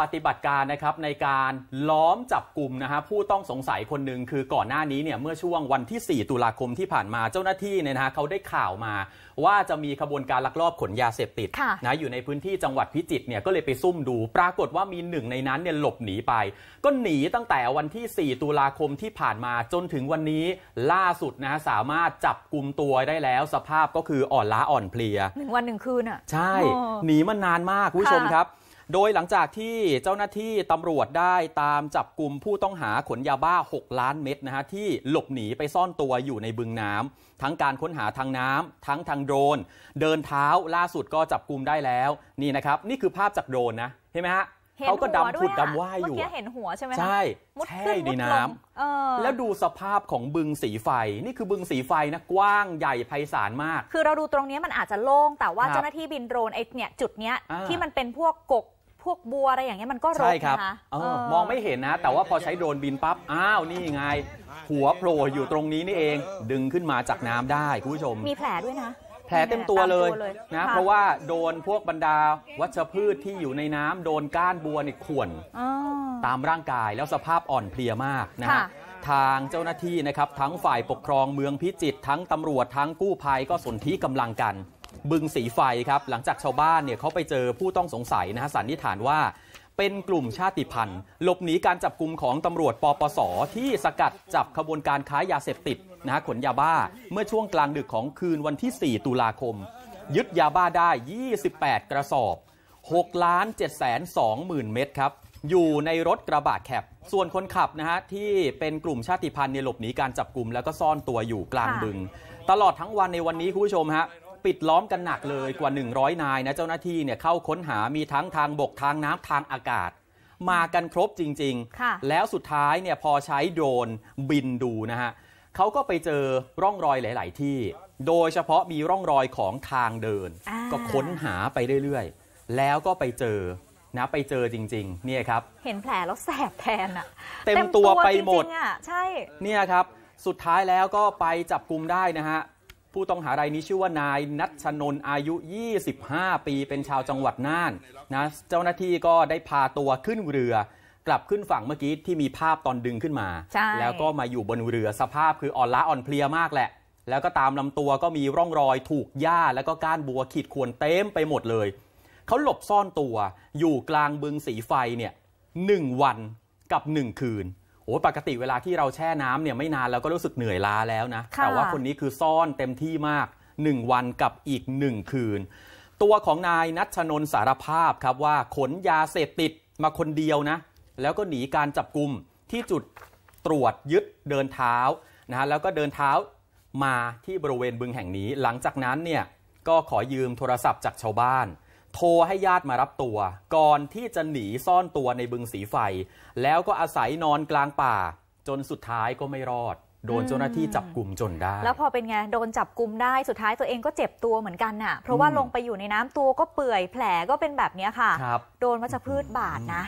ปฏิบัติการนะครับในการล้อมจับกลุ่มนะฮะผู้ต้องสงสัยคนหนึ่งคือก่อนหน้านี้เนี่ยเมื่อช่วงวันที่ 4 ตุลาคมที่ผ่านมาเจ้าหน้าที่เนี่ยนะฮะเขาได้ข่าวมา ว่าจะมีขบวนการลักลอบขนยาเสพติดนะอยู่ในพื้นที่จังหวัดพิจิตรเนี่ยก็เลยไปซุ่มดู ปรากฏว่ามีหนึ่งในนั้นเนี่ยหลบหนีไป ก็หนีตั้งแต่วันที่4ตุลาคมที่ผ่านมาจนถึงวันนี้ล่าสุดนะสามารถจับกลุ่มตัวได้แล้ว สภาพก็คืออ่อนล้าอ่อนเพลียหนึ่งวันหนึ่งคืนอ่ะใช่ หนีมานานมากผู้ชมครับโดยหลังจากที่เจ้าหน้าที่ตำรวจได้ตามจับกลุ่มผู้ต้องหาขนยาบ้า 6 ล้านเม็ดนะฮะที่หลบหนีไปซ่อนตัวอยู่ในบึงน้ำทั้งการค้นหาทางน้ำทั้งทางโดรนเดินเท้าล่าสุดก็จับกลุ่มได้แล้วนี่นะครับ นี่คือภาพจากโดรนนะเห็นไหมฮะเขาก็ดำผุดดำว่ายอยู่เมื่อกี้เห็นหัวใช่ไหมใช่แช่ในน้ำแล้วดูสภาพของบึงสีไฟ นี่คือบึงสีไฟนะกว้างใหญ่ไพศาลมาก คือเราดูตรงนี้มันอาจจะโล่งแต่ว่าเจ้าหน้าที่บินโดรนไอ้เนี่ยจุดเนี้ยที่มันเป็นพวกกกพวกบัวอะไรอย่างเงี้ยมันก็รกใช่ครับนะคะออมองไม่เห็นนะ แต่ว่าพอใช้โดรนบินปั๊บ อ้าวนี่ไง หัวโผล่อยู่ตรงนี้นี่เองดึงขึ้นมาจากน้ำได้คุณผู้ชม มีแผลด้วยนะ แผลเต็มตัวเลยนะเพราะว่าโดนพวกบรรดาวัชพืชที่อยู่ในน้ำโดนก้านบัวนี่ข่วนตามร่างกายแล้วสภาพอ่อนเพลียมากนะฮะทางเจ้าหน้าที่นะครับทั้งฝ่ายปกครองเมืองพิจิตรทั้งตำรวจทั้งกู้ภัยก็สนธิกำลังกันบึงสีไฟครับ หลังจากชาวบ้านเนี่ยเขาไปเจอผู้ต้องสงสัยนะฮะสันนิษฐานว่าเป็นกลุ่มชาติพันธุ์หลบหนีการจับกลุ่มของตำรวจปปส ที่สกัดจับขบวนการค้ายาเสพติดนะฮะขนยาบ้าเมื่อช่วงกลางดึกของคืนวันที่ 4 ตุลาคม ยึดยาบ้าได้ 28 กระสอบ6ล้าน7 2 0 0 0นเม็ดครับ อยู่ในรถกระบะแคบส่วนคนขับนะฮะที่เป็นกลุ่มชาติพันธุ์เนี่ยหลบหนีการจับกลุ่มแล้วก็ซ่อนตัวอยู่กลางบึง ตลอดทั้งวันในวันนี้คุณผู้ชมฮะปิดล้อมกันหนักเลยกว่า 100 นายนะเจ้าหน้าที่เนี่ยเข้าค้นหามีทั้งทางบกทางน้ำทางอากาศ มากันครบจริงๆ แล้วสุดท้ายเนี่ยพอใช้โดรนบินดูนะฮะเขาก็ไปเจอร่องรอยหลาย ๆ ที่ โดยเฉพาะมีร่องรอยของทางเดินก็ค้นหาไปเรื่อย ๆ แล้วก็ไปเจอนะไปเจอจริงๆเนี่ยครับเห็นแผลแล้วแสบแทนอะเต็มตัวไปหมดอะใช่เนี่ยครับสุดท้ายแล้วก็ไปจับกลุมได้นะฮะผู้ต้องหารายนี้ชื่อว่านายนัชนนอายุ 25 ปีเป็นชาวจังหวัดน่านนะเจ้าหน้าที่ก็ได้พาตัวขึ้นเรือ กลับขึ้นฝั่งเมื่อกี้ที่มีภาพตอนดึงขึ้นมา แล้วก็มาอยู่บนเรือสภาพคืออ่อนล้าอ่อนเพลียมากแหละ แล้วก็ตามลำตัวก็มีร่องรอยถูกหญ้าแล้วก็ก้านบัวขีดข่วนเต็มไปหมดเลยเขาหลบซ่อนตัวอยู่กลางบึงสีไฟเนี่ยหนึ่งวันกับหนึ่งคืนโอ้ปกติเวลาที่เราแช่น้ำเนี่ยไม่นานเราก็รู้สึกเหนื่อยล้าแล้วนะแต่ว่าคนนี้คือซ่อนเต็มที่มาก 1 วันกับอีก1คืน ตัวของนายนัชนนสารภาพครับว่าขนยาเสพติดมาคนเดียวนะ แล้วก็หนีการจับกลุ่มที่จุดตรวจยึดเดินเท้านะฮะแล้วก็เดินเท้ามาที่บริเวณบึงแห่งนี้ หลังจากนั้นเนี่ยก็ขอยืมโทรศัพท์จากชาวบ้านโทรให้ญาติมารับตัว ก่อนที่จะหนีซ่อนตัวในบึงสีไฟ แล้วก็อาศัยนอนกลางป่า จนสุดท้ายก็ไม่รอดโดนเจ้าหน้าที่จับกลุ่มจนได้ แล้วพอเป็นไงโดนจับกลุ่มได้ สุดท้ายตัวเองก็เจ็บตัวเหมือนกันน่ะเพราะว่าลงไปอยู่ในน้ำตัวก็เปื่อยแผลก็เป็นแบบนี้ค่ะ โดนวัชพืชบาดนะ